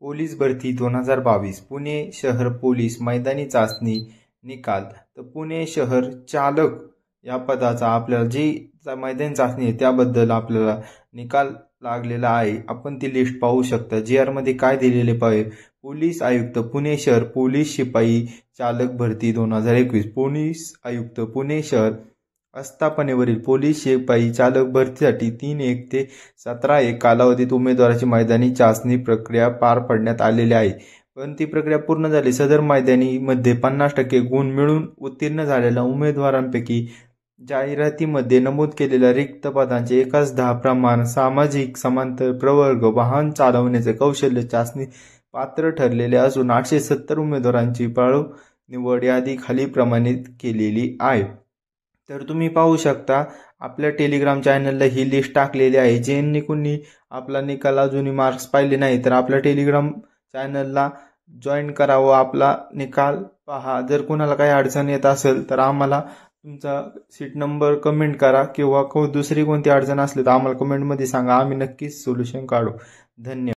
police भरती दोन हजार बावीस पुणे शहर पोलीस मैदानी चाचणी निकाल तर पुणे शहर चालक या पदाचा आपल्याला जी मैदानी चाचणी आहे त्याबद्दल आपल्याला निकाल लागलेला आहे आपण ती लिस्ट पाहू शकता जी आरमध्ये काय दिलेले पाहिजे पोलीस आयुक्त पुणे शहर पोलीस शिपाई चालक भरती दोन हजार एकवीस पोलीस आयुक्त पुणे शहर आस्थापनेवरील पोलीस शेपाई चालक भरतीसाठी तीन एक ते सतरा एक कालावधीत उमेदवाराची मैदानी चाचणी प्रक्रिया पार पाडण्यात आलेली आहे पण ती प्रक्रिया पूर्ण झाली सदर मैदानीमध्ये पन्नास टक्के गुण मिळून उत्तीर्ण झालेल्या उमेदवारांपैकी जाहिरातीमध्ये नमूद केलेल्या रिक्त पदांचे एकाच दहा प्रमाण सामाजिक समांतर प्रवर्ग वाहन चालवण्याचे कौशल्य चाचणी पात्र ठरलेले असून आठशे सत्तर उमेदवारांची पाळू निवड यादी प्रमाणित केलेली आहे तर तुम्ही पाहू शकता आपल्या टेलिग्राम चॅनलला ही लिस्ट टाकलेली आहे ज्यांनी कुणी आपला निकाल अजूनही मार्क्स पाहिले नाही तर आपल्या टेलिग्राम चॅनलला जॉईन करावं आपला निकाल पहा जर कोणाला काही अडचण येत असेल तर आम्हाला तुमचा सीट नंबर कमेंट करा किंवा दुसरी कोणती अडचण असली तर आम्हाला कमेंटमध्ये सांगा आम्ही नक्कीच सोल्युशन काढू धन्यवाद